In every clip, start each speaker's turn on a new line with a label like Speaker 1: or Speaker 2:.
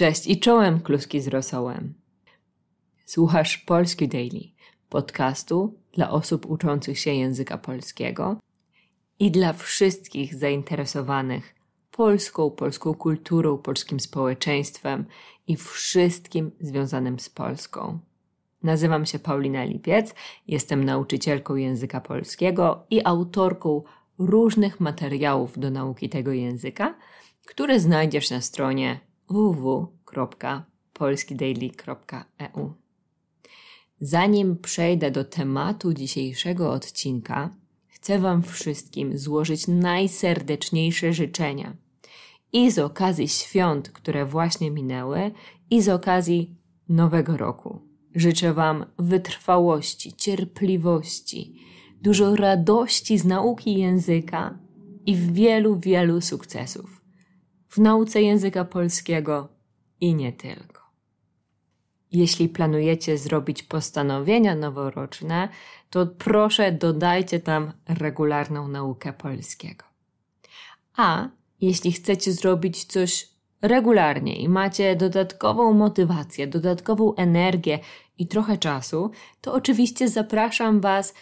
Speaker 1: Cześć i czołem, kluski z rosołem. Słuchasz Polski Daily, podcastu dla osób uczących się języka polskiego i dla wszystkich zainteresowanych Polską, polską kulturą, polskim społeczeństwem i wszystkim związanym z Polską. Nazywam się Paulina Lipiec, jestem nauczycielką języka polskiego i autorką różnych materiałów do nauki tego języka, które znajdziesz na stronie www.polskidaily.eu. Zanim przejdę do tematu dzisiejszego odcinka, chcę Wam wszystkim złożyć najserdeczniejsze życzenia. I z okazji świąt, które właśnie minęły, i z okazji Nowego Roku. Życzę Wam wytrwałości, cierpliwości, dużo radości z nauki języka i wielu, wielu sukcesów w nauce języka polskiego i nie tylko. Jeśli planujecie zrobić postanowienia noworoczne, to proszę dodajcie tam regularną naukę polskiego. A jeśli chcecie zrobić coś regularnie i macie dodatkową motywację, dodatkową energię i trochę czasu, to oczywiście zapraszam Was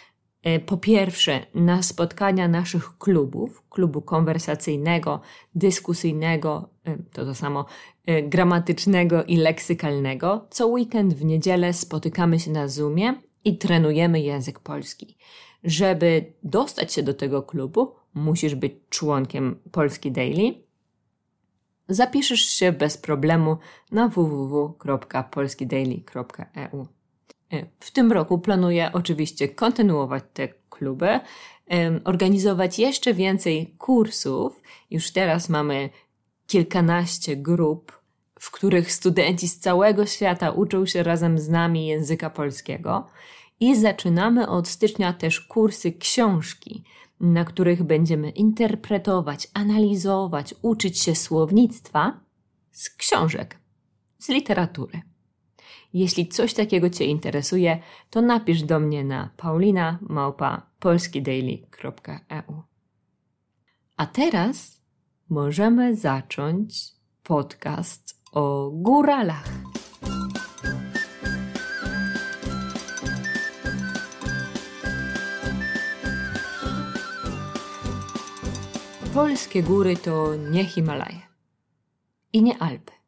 Speaker 1: E, po pierwsze na spotkania naszych klubów, klubu konwersacyjnego, dyskusyjnego, e, to to samo, e, gramatycznego i leksykalnego. Co weekend w niedzielę spotykamy się na Zoomie i trenujemy język polski. Żeby dostać się do tego klubu, musisz być członkiem Polski Daily. Zapiszesz się bez problemu na www.polskidaily.eu. E, w tym roku planuję oczywiście kontynuować te kluby, e, organizować jeszcze więcej kursów. Już teraz mamy kilkanaście grup, w których studenci z całego świata uczą się razem z nami języka polskiego. I zaczynamy od stycznia też kursy książki, na których będziemy interpretować, analizować, uczyć się słownictwa z książek, z literatury. Jeśli coś takiego Cię interesuje, to napisz do mnie na paulinamałpa.polskidaily.eu. A teraz możemy zacząć podcast o góralach. Polskie góry to nie Himalaje i nie Alpy.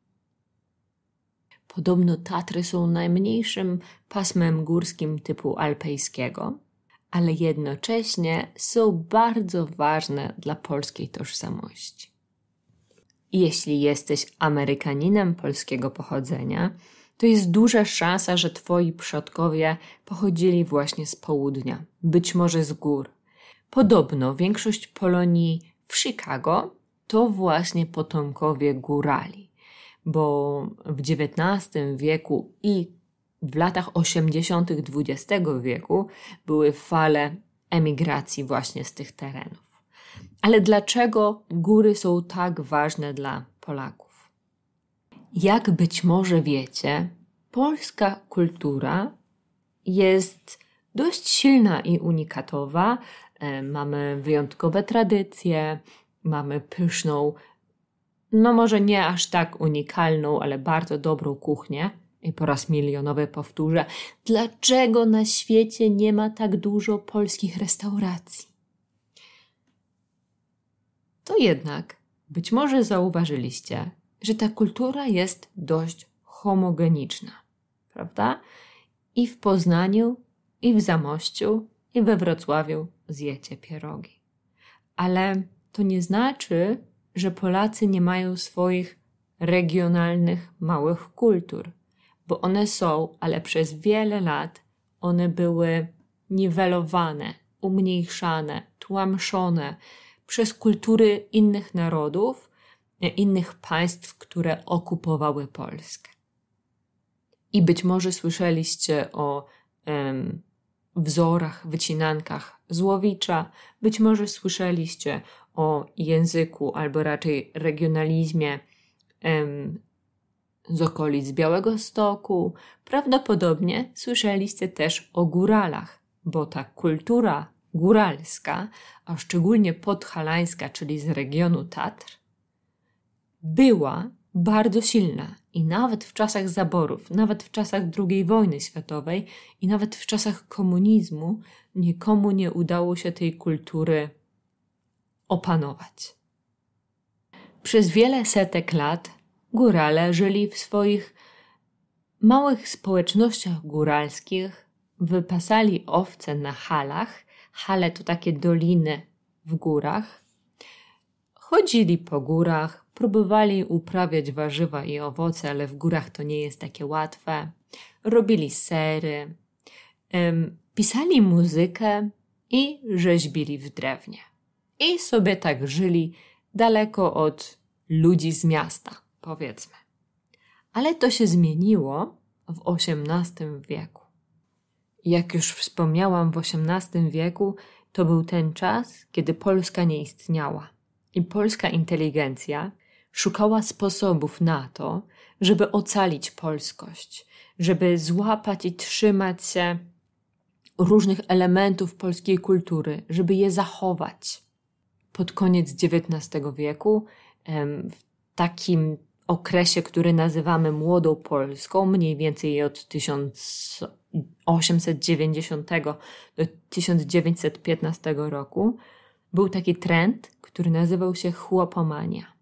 Speaker 1: Podobno Tatry są najmniejszym pasmem górskim typu alpejskiego, ale jednocześnie są bardzo ważne dla polskiej tożsamości. Jeśli jesteś Amerykaninem polskiego pochodzenia, to jest duża szansa, że twoi przodkowie pochodzili właśnie z południa, być może z gór. Podobno większość Polonii w Chicago to właśnie potomkowie górali bo w XIX wieku i w latach 80. XX wieku były fale emigracji właśnie z tych terenów. Ale dlaczego góry są tak ważne dla Polaków? Jak być może wiecie, polska kultura jest dość silna i unikatowa. E, mamy wyjątkowe tradycje, mamy pyszną no może nie aż tak unikalną, ale bardzo dobrą kuchnię. I po raz milionowy powtórzę, dlaczego na świecie nie ma tak dużo polskich restauracji? To jednak być może zauważyliście, że ta kultura jest dość homogeniczna, prawda? I w Poznaniu, i w Zamościu, i we Wrocławiu zjecie pierogi. Ale to nie znaczy, że Polacy nie mają swoich regionalnych małych kultur, bo one są, ale przez wiele lat one były niwelowane, umniejszane, tłamszone przez kultury innych narodów, innych państw, które okupowały Polskę. I być może słyszeliście o wzorach, wycinankach Złowicza, być może słyszeliście o języku, albo raczej regionalizmie em, z okolic Białego Stoku, prawdopodobnie słyszeliście też o góralach, bo ta kultura góralska, a szczególnie podhalańska, czyli z regionu Tatr, była bardzo silna i nawet w czasach zaborów, nawet w czasach II wojny światowej i nawet w czasach komunizmu nikomu nie udało się tej kultury opanować. Przez wiele setek lat górale żyli w swoich małych społecznościach góralskich, wypasali owce na halach. Hale to takie doliny w górach. Chodzili po górach, próbowali uprawiać warzywa i owoce, ale w górach to nie jest takie łatwe. Robili sery, pisali muzykę i rzeźbili w drewnie i sobie tak żyli daleko od ludzi z miasta, powiedzmy. Ale to się zmieniło w XVIII wieku. Jak już wspomniałam, w XVIII wieku to był ten czas, kiedy Polska nie istniała i polska inteligencja szukała sposobów na to, żeby ocalić polskość, żeby złapać i trzymać się różnych elementów polskiej kultury, żeby je zachować pod koniec XIX wieku, w takim okresie, który nazywamy Młodą Polską, mniej więcej od 1890 do 1915 roku, był taki trend, który nazywał się chłopomania.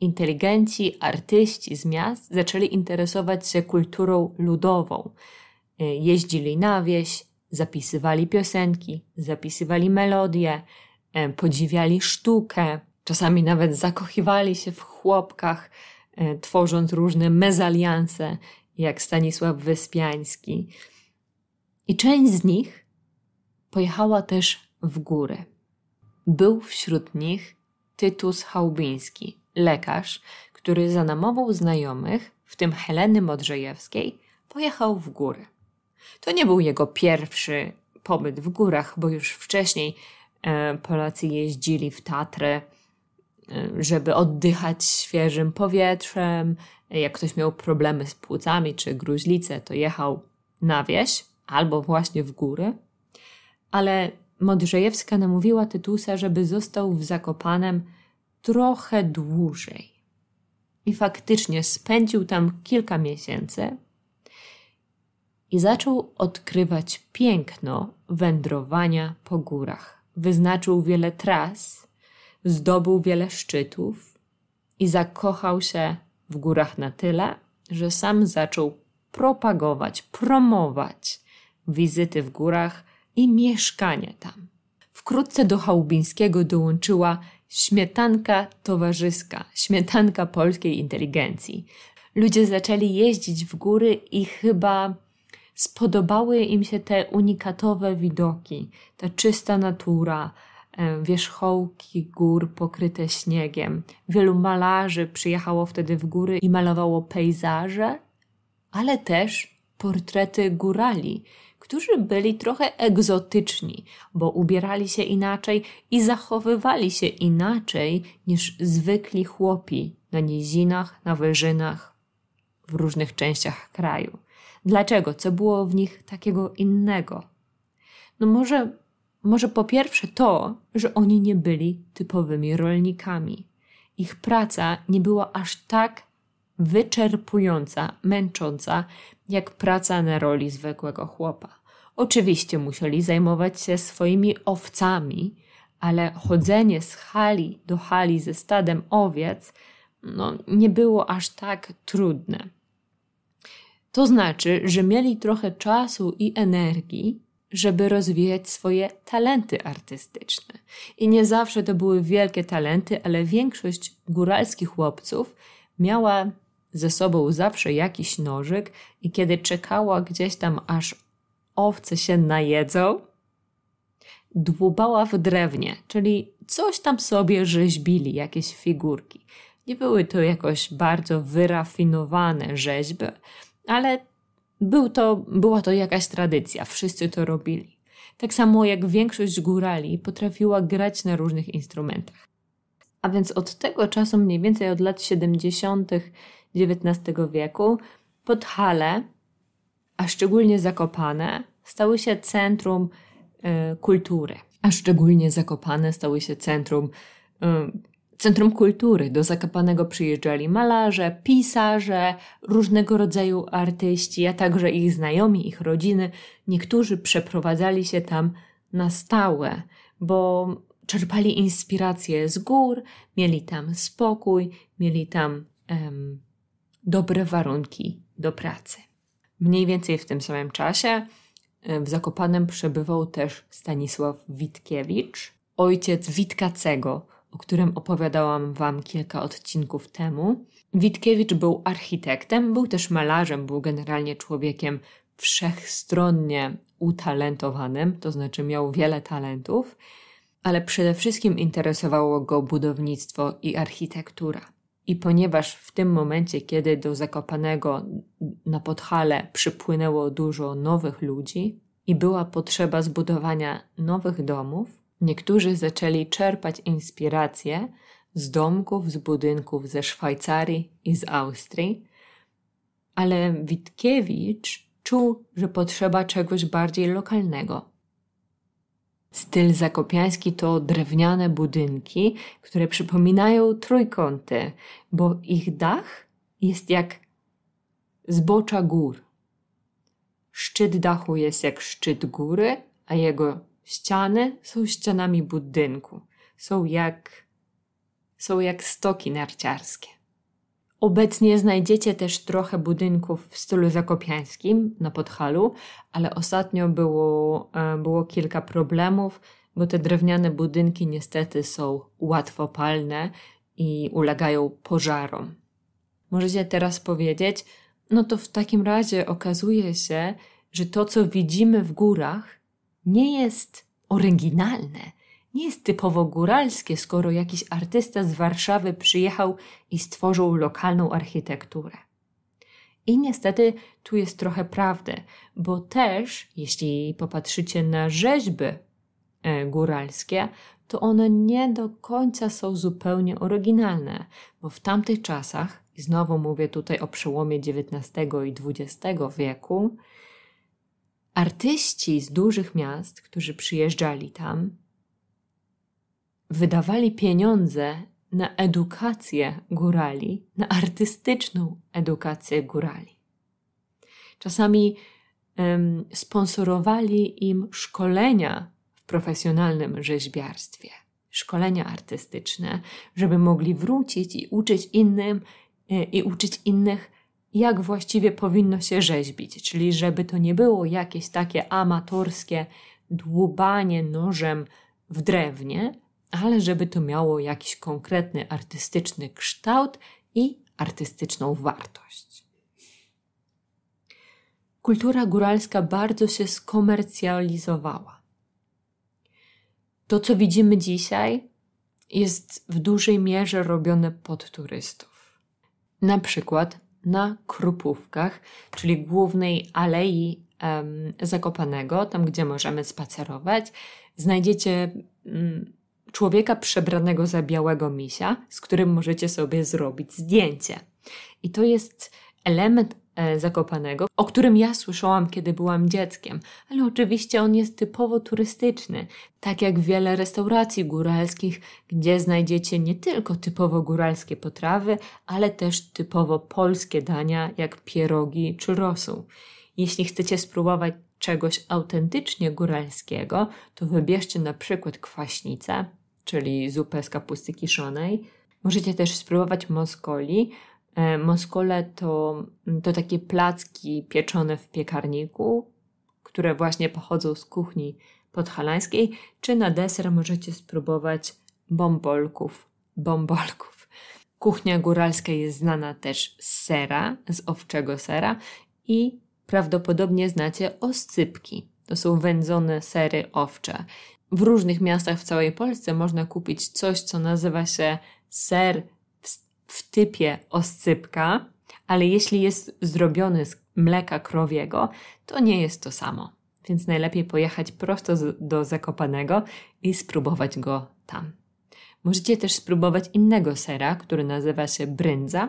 Speaker 1: Inteligenci, artyści z miast zaczęli interesować się kulturą ludową. E, jeździli na wieś, zapisywali piosenki, zapisywali melodie, E, podziwiali sztukę, czasami nawet zakochiwali się w chłopkach, e, tworząc różne mezalianse, jak Stanisław Wyspiański. I część z nich pojechała też w górę. Był wśród nich Tytus Chałubiński, lekarz, który za namową znajomych, w tym Heleny Modrzejewskiej, pojechał w góry. To nie był jego pierwszy pobyt w górach, bo już wcześniej E, Polacy jeździli w Tatry, e, żeby oddychać świeżym powietrzem. Jak ktoś miał problemy z płucami czy gruźlicę, to jechał na wieś albo właśnie w góry. Ale Modrzejewska namówiła Tytusa, żeby został w Zakopanem trochę dłużej. I faktycznie spędził tam kilka miesięcy i zaczął odkrywać piękno wędrowania po górach wyznaczył wiele tras, zdobył wiele szczytów i zakochał się w górach na tyle, że sam zaczął propagować, promować wizyty w górach i mieszkanie tam. Wkrótce do Chałubińskiego dołączyła śmietanka towarzyska, śmietanka polskiej inteligencji. Ludzie zaczęli jeździć w góry i chyba spodobały im się te unikatowe widoki, ta czysta natura, e, wierzchołki gór pokryte śniegiem. Wielu malarzy przyjechało wtedy w góry i malowało pejzaże, ale też portrety górali, którzy byli trochę egzotyczni, bo ubierali się inaczej i zachowywali się inaczej niż zwykli chłopi na nizinach, na wyżynach, w różnych częściach kraju. Dlaczego? Co było w nich takiego innego? No może, może po pierwsze to, że oni nie byli typowymi rolnikami. Ich praca nie była aż tak wyczerpująca, męcząca, jak praca na roli zwykłego chłopa. Oczywiście musieli zajmować się swoimi owcami, ale chodzenie z hali do hali ze stadem owiec no, nie było aż tak trudne. To znaczy, że mieli trochę czasu i energii, żeby rozwijać swoje talenty artystyczne. I nie zawsze to były wielkie talenty, ale większość góralskich chłopców miała ze sobą zawsze jakiś nożyk i kiedy czekała gdzieś tam, aż owce się najedzą, dłubała w drewnie, czyli coś tam sobie rzeźbili, jakieś figurki. Nie były to jakoś bardzo wyrafinowane rzeźby, ale był to, była to jakaś tradycja, wszyscy to robili. Tak samo jak większość górali potrafiła grać na różnych instrumentach. A więc od tego czasu, mniej więcej od lat 70. XIX wieku, Podhale, a szczególnie Zakopane, stały się centrum y, kultury. A szczególnie Zakopane stały się centrum y, Centrum Kultury do Zakopanego przyjeżdżali malarze, pisarze, różnego rodzaju artyści, a także ich znajomi, ich rodziny. Niektórzy przeprowadzali się tam na stałe, bo czerpali inspiracje z gór, mieli tam spokój, mieli tam em, dobre warunki do pracy. Mniej więcej w tym samym czasie e, w Zakopanem przebywał też Stanisław Witkiewicz, ojciec Cego o którym opowiadałam Wam kilka odcinków temu. Witkiewicz był architektem, był też malarzem, był generalnie człowiekiem wszechstronnie utalentowanym, to znaczy miał wiele talentów, ale przede wszystkim interesowało go budownictwo i architektura. I ponieważ w tym momencie, kiedy do Zakopanego na Podhale przypłynęło dużo nowych ludzi i była potrzeba zbudowania nowych domów, Niektórzy zaczęli czerpać inspiracje z domków, z budynków ze Szwajcarii i z Austrii, ale Witkiewicz czuł, że potrzeba czegoś bardziej lokalnego. Styl zakopiański to drewniane budynki, które przypominają trójkąty, bo ich dach jest jak zbocza gór. Szczyt dachu jest jak szczyt góry, a jego Ściany są ścianami budynku. Są jak, są jak stoki narciarskie. Obecnie znajdziecie też trochę budynków w stylu zakopiańskim na Podhalu, ale ostatnio było, e, było kilka problemów, bo te drewniane budynki niestety są łatwopalne i ulegają pożarom. Możecie teraz powiedzieć, no to w takim razie okazuje się, że to co widzimy w górach nie jest oryginalne, nie jest typowo góralskie, skoro jakiś artysta z Warszawy przyjechał i stworzył lokalną architekturę. I niestety tu jest trochę prawdy, bo też, jeśli popatrzycie na rzeźby e, góralskie, to one nie do końca są zupełnie oryginalne, bo w tamtych czasach, i znowu mówię tutaj o przełomie XIX i XX wieku, artyści z dużych miast, którzy przyjeżdżali tam, wydawali pieniądze na edukację górali, na artystyczną edukację górali. Czasami sponsorowali im szkolenia w profesjonalnym rzeźbiarstwie, szkolenia artystyczne, żeby mogli wrócić i uczyć innym e, i uczyć innych jak właściwie powinno się rzeźbić, czyli żeby to nie było jakieś takie amatorskie dłubanie nożem w drewnie, ale żeby to miało jakiś konkretny artystyczny kształt i artystyczną wartość. Kultura góralska bardzo się skomercjalizowała. To, co widzimy dzisiaj, jest w dużej mierze robione pod turystów. Na przykład na Krupówkach, czyli głównej alei um, Zakopanego, tam gdzie możemy spacerować, znajdziecie um, człowieka przebranego za białego misia, z którym możecie sobie zrobić zdjęcie. I to jest element E, Zakopanego, o którym ja słyszałam, kiedy byłam dzieckiem, ale oczywiście on jest typowo turystyczny, tak jak wiele restauracji góralskich, gdzie znajdziecie nie tylko typowo góralskie potrawy, ale też typowo polskie dania, jak pierogi czy rosół. Jeśli chcecie spróbować czegoś autentycznie góralskiego, to wybierzcie na przykład kwaśnicę, czyli zupę z kapusty kiszonej. Możecie też spróbować moskoli, E, moskole to, mm, to takie placki pieczone w piekarniku, które właśnie pochodzą z kuchni podhalańskiej, czy na deser możecie spróbować bombolków. Bombolków. Kuchnia góralska jest znana też z sera, z owczego sera i prawdopodobnie znacie oscypki. To są wędzone sery owcze. W różnych miastach w całej Polsce można kupić coś, co nazywa się ser w typie oscypka, ale jeśli jest zrobiony z mleka krowiego, to nie jest to samo. Więc najlepiej pojechać prosto do Zakopanego i spróbować go tam. Możecie też spróbować innego sera, który nazywa się brędza.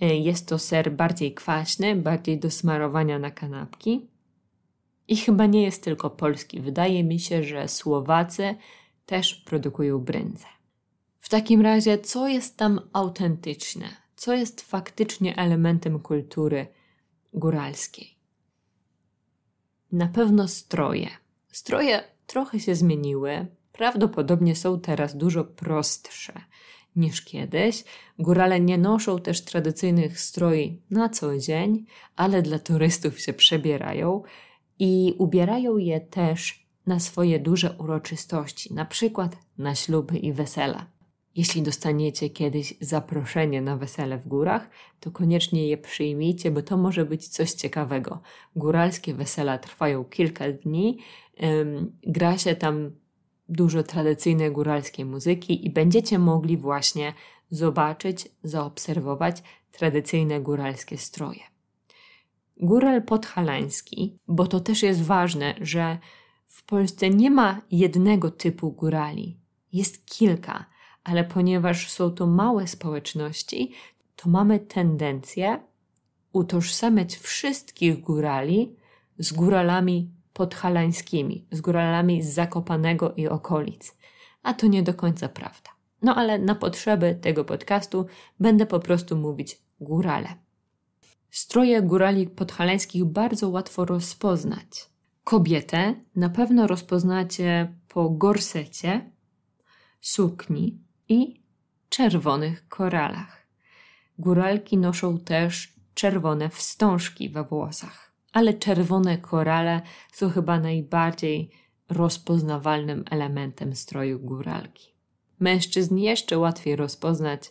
Speaker 1: E, jest to ser bardziej kwaśny, bardziej do smarowania na kanapki. I chyba nie jest tylko polski. Wydaje mi się, że Słowacy też produkują brędzę. W takim razie, co jest tam autentyczne? Co jest faktycznie elementem kultury góralskiej? Na pewno stroje. Stroje trochę się zmieniły, prawdopodobnie są teraz dużo prostsze niż kiedyś. Górale nie noszą też tradycyjnych stroi na co dzień, ale dla turystów się przebierają i ubierają je też na swoje duże uroczystości, na przykład na śluby i wesela. Jeśli dostaniecie kiedyś zaproszenie na wesele w górach, to koniecznie je przyjmijcie, bo to może być coś ciekawego. Góralskie wesela trwają kilka dni, ym, gra się tam dużo tradycyjnej góralskiej muzyki i będziecie mogli właśnie zobaczyć, zaobserwować tradycyjne góralskie stroje. Góral podhalański, bo to też jest ważne, że w Polsce nie ma jednego typu górali, jest kilka ale ponieważ są to małe społeczności, to mamy tendencję utożsamiać wszystkich górali z góralami podhalańskimi, z góralami z Zakopanego i okolic. A to nie do końca prawda. No ale na potrzeby tego podcastu będę po prostu mówić górale. Stroje górali podhalańskich bardzo łatwo rozpoznać. Kobietę na pewno rozpoznacie po gorsecie, sukni, i czerwonych koralach. Góralki noszą też czerwone wstążki we włosach, ale czerwone korale są chyba najbardziej rozpoznawalnym elementem stroju góralki. Mężczyzn jeszcze łatwiej rozpoznać,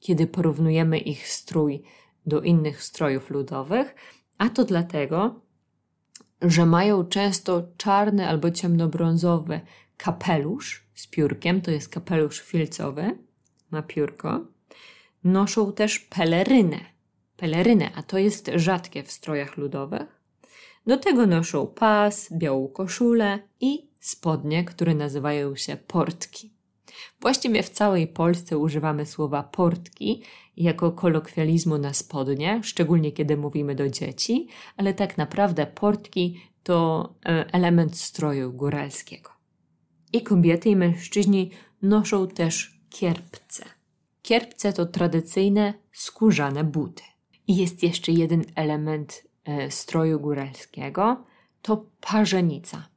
Speaker 1: kiedy porównujemy ich strój do innych strojów ludowych, a to dlatego, że mają często czarne albo ciemnobrązowe kapelusz z piórkiem, to jest kapelusz filcowy, ma piórko. Noszą też pelerynę, pelerynę, a to jest rzadkie w strojach ludowych. Do tego noszą pas, białą koszulę i spodnie, które nazywają się portki. Właściwie w całej Polsce używamy słowa portki jako kolokwializmu na spodnie, szczególnie kiedy mówimy do dzieci, ale tak naprawdę portki to e, element stroju góralskiego. I kobiety, i mężczyźni noszą też kierpce. Kierpce to tradycyjne skórzane buty. I jest jeszcze jeden element e, stroju góralskiego, to parzenica.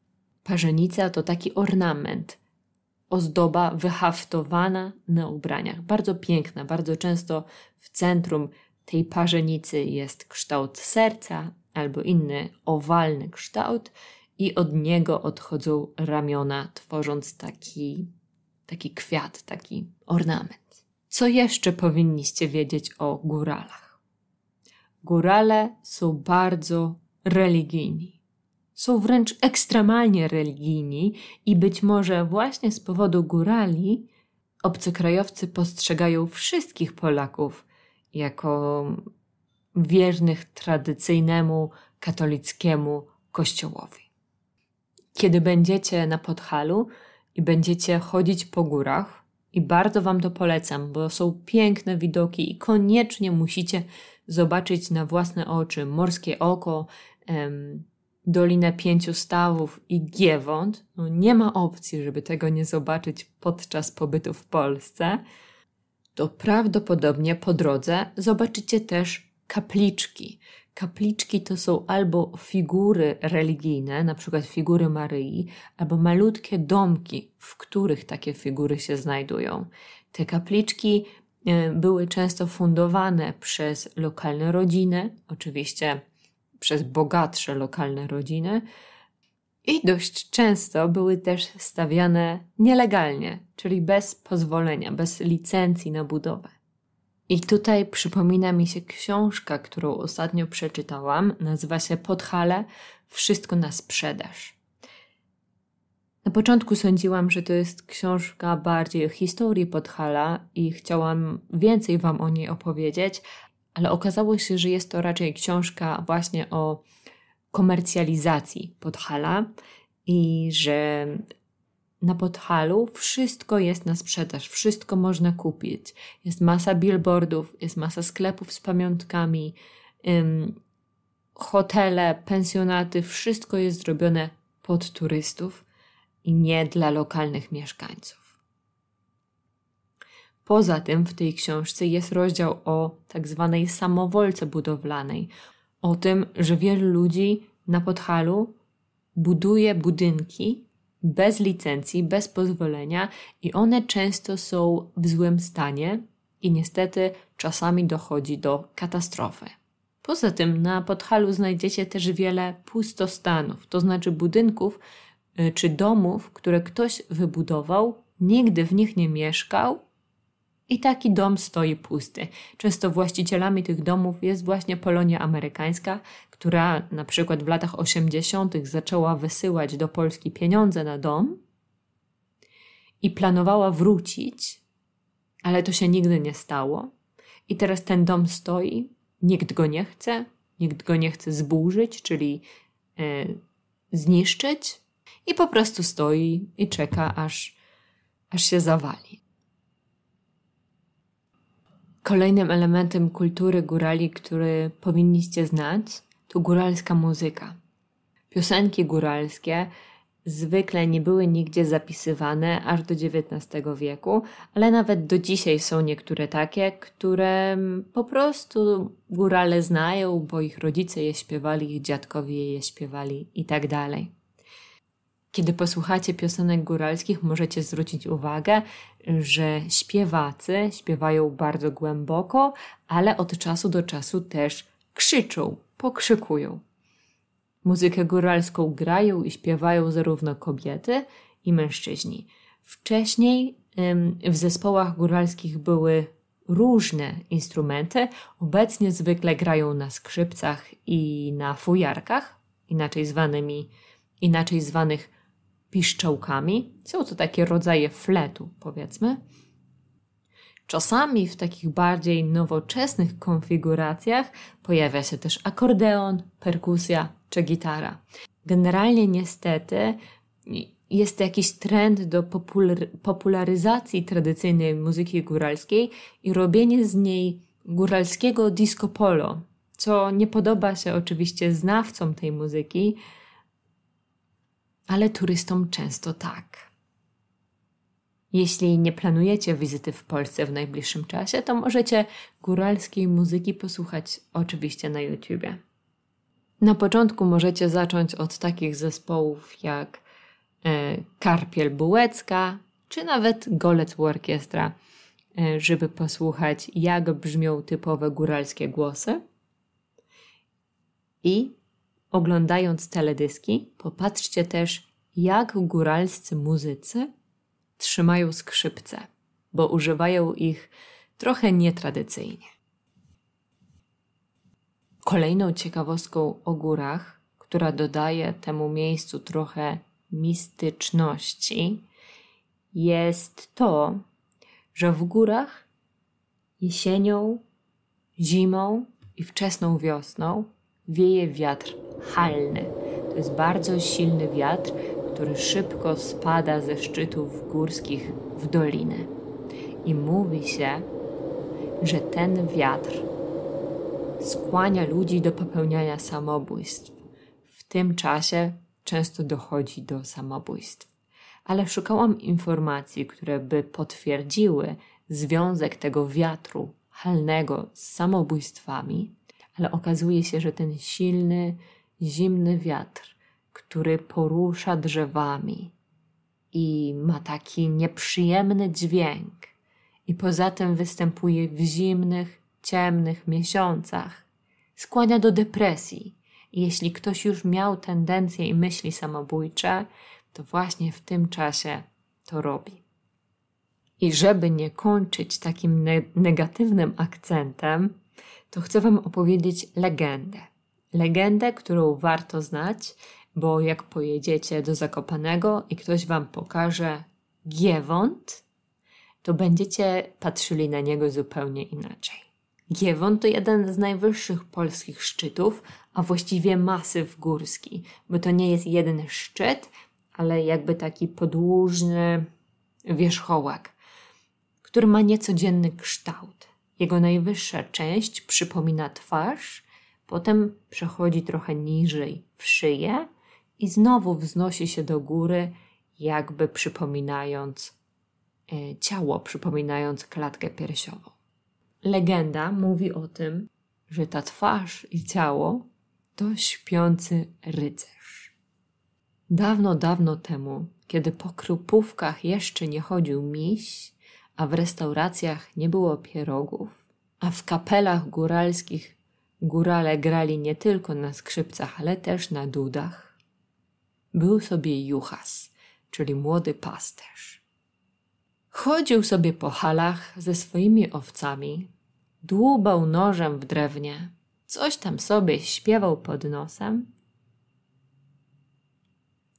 Speaker 1: Parzenica to taki ornament, ozdoba wyhaftowana na ubraniach. Bardzo piękna, bardzo często w centrum tej parzenicy jest kształt serca albo inny owalny kształt i od niego odchodzą ramiona, tworząc taki, taki kwiat, taki ornament. Co jeszcze powinniście wiedzieć o góralach? Górale są bardzo religijni. Są wręcz ekstremalnie religijni i być może właśnie z powodu górali obcokrajowcy postrzegają wszystkich Polaków jako wiernych tradycyjnemu katolickiemu kościołowi. Kiedy będziecie na Podhalu i będziecie chodzić po górach, i bardzo Wam to polecam, bo są piękne widoki i koniecznie musicie zobaczyć na własne oczy morskie oko, em, Dolinę Pięciu Stawów i Giewont. No nie ma opcji, żeby tego nie zobaczyć podczas pobytu w Polsce. To prawdopodobnie po drodze zobaczycie też kapliczki, Kapliczki to są albo figury religijne, na przykład figury Maryi, albo malutkie domki, w których takie figury się znajdują. Te kapliczki e, były często fundowane przez lokalne rodziny, oczywiście przez bogatsze lokalne rodziny, i dość często były też stawiane nielegalnie, czyli bez pozwolenia, bez licencji na budowę. I tutaj przypomina mi się książka, którą ostatnio przeczytałam. Nazywa się Podhale Wszystko na sprzedaż. Na początku sądziłam, że to jest książka bardziej o historii Podhala i chciałam więcej Wam o niej opowiedzieć, ale okazało się, że jest to raczej książka właśnie o komercjalizacji Podhala i że na Podhalu wszystko jest na sprzedaż, wszystko można kupić. Jest masa billboardów, jest masa sklepów z pamiątkami, ym, hotele, pensjonaty, wszystko jest zrobione pod turystów i nie dla lokalnych mieszkańców. Poza tym w tej książce jest rozdział o tak zwanej samowolce budowlanej, o tym, że wielu ludzi na Podhalu buduje budynki bez licencji, bez pozwolenia i one często są w złym stanie i niestety czasami dochodzi do katastrofy. Poza tym na Podhalu znajdziecie też wiele pustostanów, to znaczy budynków y, czy domów, które ktoś wybudował, nigdy w nich nie mieszkał i taki dom stoi pusty. Często właścicielami tych domów jest właśnie Polonia amerykańska, która na przykład w latach 80. zaczęła wysyłać do Polski pieniądze na dom i planowała wrócić, ale to się nigdy nie stało. I teraz ten dom stoi, nikt go nie chce, nikt go nie chce zburzyć, czyli e, zniszczyć, i po prostu stoi i czeka, aż, aż się zawali. Kolejnym elementem kultury górali, który powinniście znać, to góralska muzyka. Piosenki góralskie zwykle nie były nigdzie zapisywane aż do XIX wieku, ale nawet do dzisiaj są niektóre takie, które po prostu górale znają, bo ich rodzice je śpiewali, ich dziadkowie je śpiewali itd. Tak Kiedy posłuchacie piosenek góralskich, możecie zwrócić uwagę, że śpiewacy śpiewają bardzo głęboko, ale od czasu do czasu też krzyczą pokrzykują. Muzykę góralską grają i śpiewają zarówno kobiety i mężczyźni. Wcześniej w zespołach góralskich były różne instrumenty. Obecnie zwykle grają na skrzypcach i na fujarkach, inaczej zwanymi, inaczej zwanych piszczołkami. Są to takie rodzaje fletu, powiedzmy. Czasami w takich bardziej nowoczesnych konfiguracjach pojawia się też akordeon, perkusja czy gitara. Generalnie niestety jest jakiś trend do popularyzacji tradycyjnej muzyki góralskiej i robienie z niej góralskiego disco polo, co nie podoba się oczywiście znawcom tej muzyki, ale turystom często tak. Jeśli nie planujecie wizyty w Polsce w najbliższym czasie, to możecie góralskiej muzyki posłuchać oczywiście na YouTubie. Na początku możecie zacząć od takich zespołów jak e, Karpiel Bułecka czy nawet Golet Orkiestra, e, żeby posłuchać jak brzmią typowe góralskie głosy. I oglądając teledyski, popatrzcie też, jak góralscy muzycy trzymają skrzypce, bo używają ich trochę nietradycyjnie. Kolejną ciekawostką o górach, która dodaje temu miejscu trochę mistyczności, jest to, że w górach jesienią, zimą i wczesną wiosną wieje wiatr halny. To jest bardzo silny wiatr, który szybko spada ze szczytów górskich w dolinę. I mówi się, że ten wiatr skłania ludzi do popełniania samobójstw. W tym czasie często dochodzi do samobójstw. Ale szukałam informacji, które by potwierdziły związek tego wiatru halnego z samobójstwami, ale okazuje się, że ten silny, zimny wiatr który porusza drzewami i ma taki nieprzyjemny dźwięk, i poza tym występuje w zimnych, ciemnych miesiącach, skłania do depresji. jeśli ktoś już miał tendencje i myśli samobójcze, to właśnie w tym czasie to robi. I żeby nie kończyć takim ne negatywnym akcentem, to chcę Wam opowiedzieć legendę. Legendę, którą warto znać, bo jak pojedziecie do Zakopanego i ktoś wam pokaże Giewont, to będziecie patrzyli na niego zupełnie inaczej. Giewont to jeden z najwyższych polskich szczytów, a właściwie masyw górski, bo to nie jest jeden szczyt, ale jakby taki podłużny wierzchołek, który ma niecodzienny kształt. Jego najwyższa część przypomina twarz, potem przechodzi trochę niżej w szyję, i znowu wznosi się do góry, jakby przypominając e, ciało, przypominając klatkę piersiową. Legenda mówi o tym, że ta twarz i ciało to śpiący rycerz. Dawno, dawno temu, kiedy po krupówkach jeszcze nie chodził miś, a w restauracjach nie było pierogów, a w kapelach góralskich górale grali nie tylko na skrzypcach, ale też na dudach, był sobie Juchas, czyli młody pasterz. Chodził sobie po halach ze swoimi owcami, dłubał nożem w drewnie, coś tam sobie śpiewał pod nosem,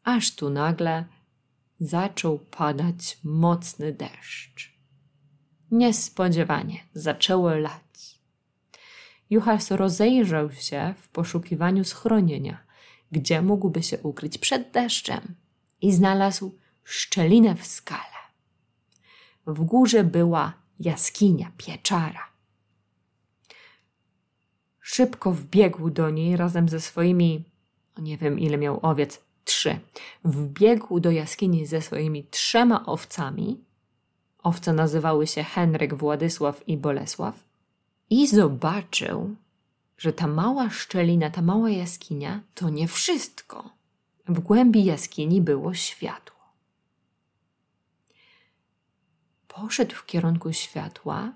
Speaker 1: aż tu nagle zaczął padać mocny deszcz. Niespodziewanie zaczęło lać. Juchas rozejrzał się w poszukiwaniu schronienia gdzie mógłby się ukryć przed deszczem i znalazł szczelinę w skale. W górze była jaskinia, pieczara. Szybko wbiegł do niej razem ze swoimi, nie wiem ile miał owiec, trzy. Wbiegł do jaskini ze swoimi trzema owcami. Owce nazywały się Henryk, Władysław i Bolesław. I zobaczył, że ta mała szczelina, ta mała jaskinia to nie wszystko. W głębi jaskini było światło. Poszedł w kierunku światła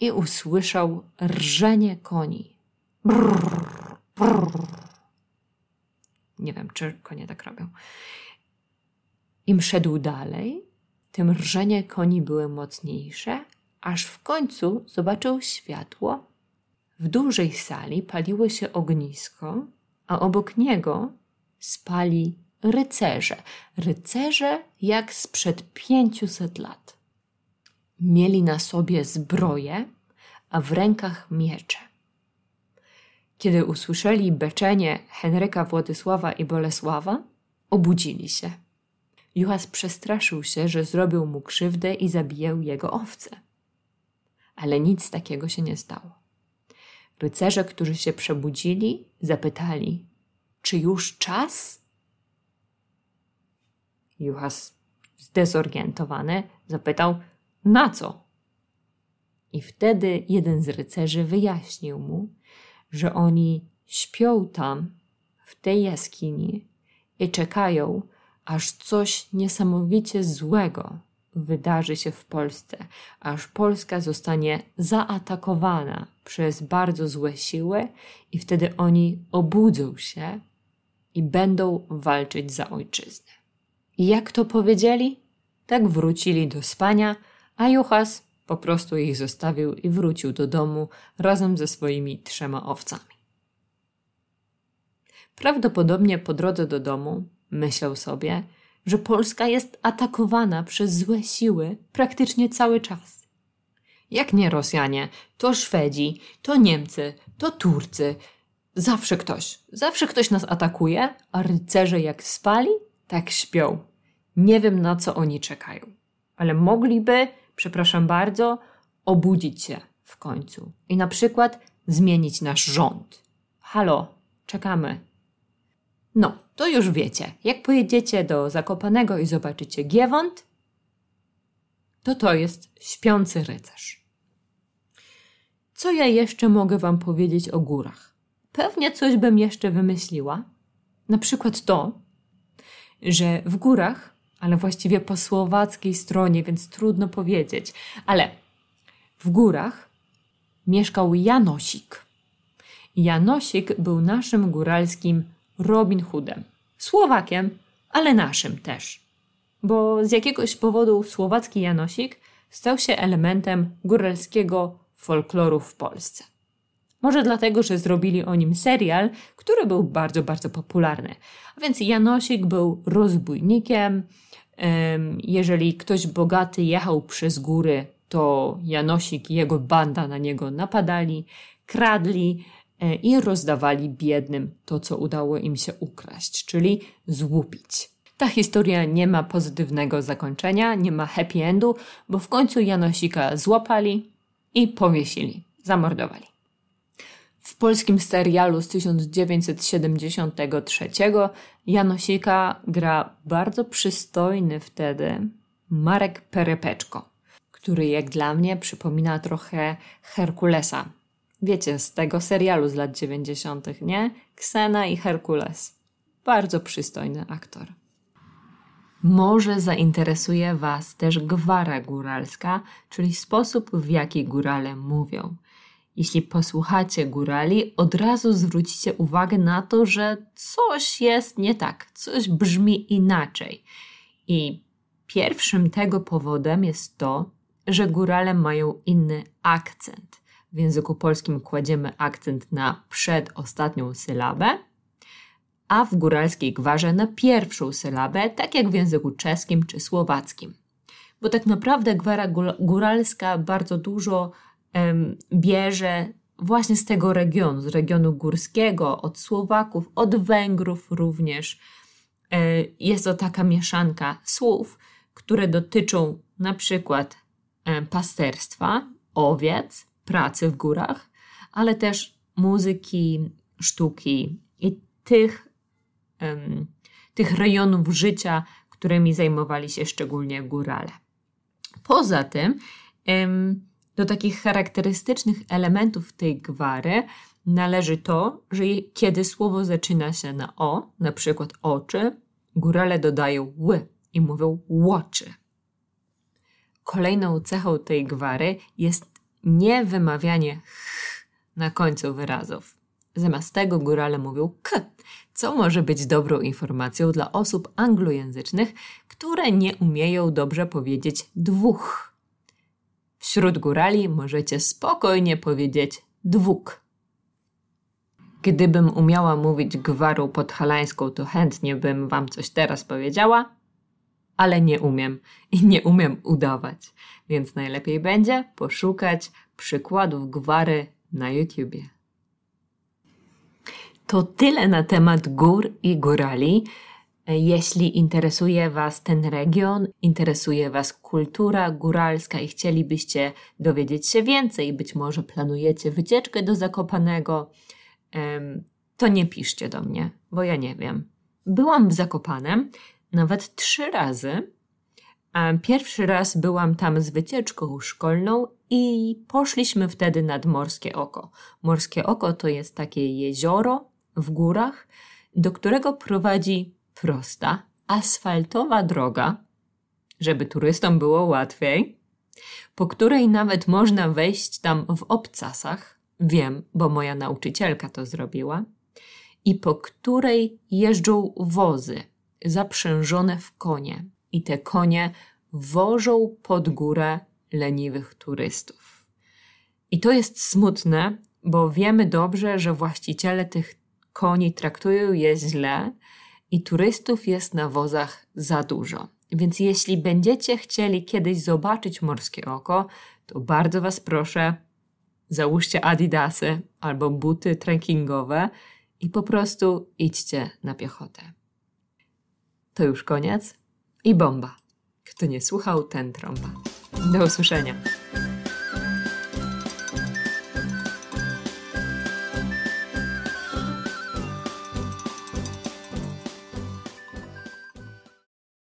Speaker 1: i usłyszał rżenie koni. Brrr, brrr. Nie wiem, czy konie tak robią. Im szedł dalej, tym rżenie koni były mocniejsze, aż w końcu zobaczył światło w dużej sali paliło się ognisko, a obok niego spali rycerze. Rycerze jak sprzed pięciuset lat. Mieli na sobie zbroje, a w rękach miecze. Kiedy usłyszeli beczenie Henryka Władysława i Bolesława, obudzili się. Juhas przestraszył się, że zrobił mu krzywdę i zabijał jego owce. Ale nic takiego się nie stało. Rycerze, którzy się przebudzili, zapytali: Czy już czas? Juchas, zdezorientowany, zapytał: Na co? I wtedy jeden z rycerzy wyjaśnił mu, że oni śpią tam, w tej jaskini, i czekają, aż coś niesamowicie złego wydarzy się w Polsce, aż Polska zostanie zaatakowana przez bardzo złe siły, i wtedy oni obudzą się i będą walczyć za ojczyznę. I jak to powiedzieli? Tak wrócili do spania, a Juchas po prostu ich zostawił i wrócił do domu razem ze swoimi trzema owcami. Prawdopodobnie po drodze do domu myślał sobie, że Polska jest atakowana przez złe siły praktycznie cały czas. Jak nie Rosjanie, to Szwedzi, to Niemcy, to Turcy. Zawsze ktoś, zawsze ktoś nas atakuje, a rycerze jak spali, tak śpią. Nie wiem na co oni czekają, ale mogliby, przepraszam bardzo, obudzić się w końcu i na przykład zmienić nasz rząd. Halo, czekamy. No, to już wiecie. Jak pojedziecie do Zakopanego i zobaczycie Giewont, to to jest śpiący rycerz. Co ja jeszcze mogę Wam powiedzieć o górach? Pewnie coś bym jeszcze wymyśliła. Na przykład to, że w górach, ale właściwie po słowackiej stronie, więc trudno powiedzieć, ale w górach mieszkał Janosik. Janosik był naszym góralskim Robin Hoodem. Słowakiem, ale naszym też. Bo z jakiegoś powodu słowacki Janosik stał się elementem góralskiego folkloru w Polsce. Może dlatego, że zrobili o nim serial, który był bardzo, bardzo popularny. A więc Janosik był rozbójnikiem. Jeżeli ktoś bogaty jechał przez góry, to Janosik i jego banda na niego napadali, kradli, E, i rozdawali biednym to, co udało im się ukraść, czyli złupić. Ta historia nie ma pozytywnego zakończenia, nie ma happy endu, bo w końcu Janosika złapali i powiesili, zamordowali. W polskim serialu z 1973 Janosika gra bardzo przystojny wtedy Marek Perepeczko, który jak dla mnie przypomina trochę Herkulesa Wiecie, z tego serialu z lat 90., nie? Ksena i Herkules. Bardzo przystojny aktor. Może zainteresuje Was też gwara góralska, czyli sposób, w jaki górale mówią. Jeśli posłuchacie górali, od razu zwrócicie uwagę na to, że coś jest nie tak, coś brzmi inaczej. I pierwszym tego powodem jest to, że górale mają inny akcent. W języku polskim kładziemy akcent na przedostatnią sylabę, a w góralskiej gwarze na pierwszą sylabę, tak jak w języku czeskim czy słowackim. Bo tak naprawdę gwara góralska bardzo dużo em, bierze właśnie z tego regionu, z regionu górskiego, od Słowaków, od Węgrów również. E, jest to taka mieszanka słów, które dotyczą na przykład e, pasterstwa, owiec, pracy w górach, ale też muzyki, sztuki i tych, um, tych rejonów życia, którymi zajmowali się szczególnie górale. Poza tym, um, do takich charakterystycznych elementów tej gwary należy to, że kiedy słowo zaczyna się na o, na przykład oczy, górale dodają ły i mówią łoczy. Kolejną cechą tej gwary jest nie wymawianie ch na końcu wyrazów. Zamiast tego górale mówią k, co może być dobrą informacją dla osób anglojęzycznych, które nie umieją dobrze powiedzieć dwóch. Wśród górali możecie spokojnie powiedzieć dwóch. Gdybym umiała mówić gwarą podhalańską, to chętnie bym wam coś teraz powiedziała, ale nie umiem i nie umiem udawać, więc najlepiej będzie poszukać przykładów gwary na YouTubie. To tyle na temat gór i górali. Jeśli interesuje Was ten region, interesuje Was kultura góralska i chcielibyście dowiedzieć się więcej, być może planujecie wycieczkę do Zakopanego, to nie piszcie do mnie, bo ja nie wiem. Byłam w Zakopanem, nawet trzy razy. Pierwszy raz byłam tam z wycieczką szkolną i poszliśmy wtedy nad Morskie Oko. Morskie Oko to jest takie jezioro w górach, do którego prowadzi prosta, asfaltowa droga, żeby turystom było łatwiej, po której nawet można wejść tam w obcasach. Wiem, bo moja nauczycielka to zrobiła. I po której jeżdżą wozy zaprzężone w konie i te konie wożą pod górę leniwych turystów. I to jest smutne, bo wiemy dobrze, że właściciele tych koni traktują je źle i turystów jest na wozach za dużo. Więc jeśli będziecie chcieli kiedyś zobaczyć morskie oko, to bardzo Was proszę, załóżcie adidasy albo buty trekkingowe i po prostu idźcie na piechotę to już koniec i bomba. Kto nie słuchał, ten trąba. Do usłyszenia.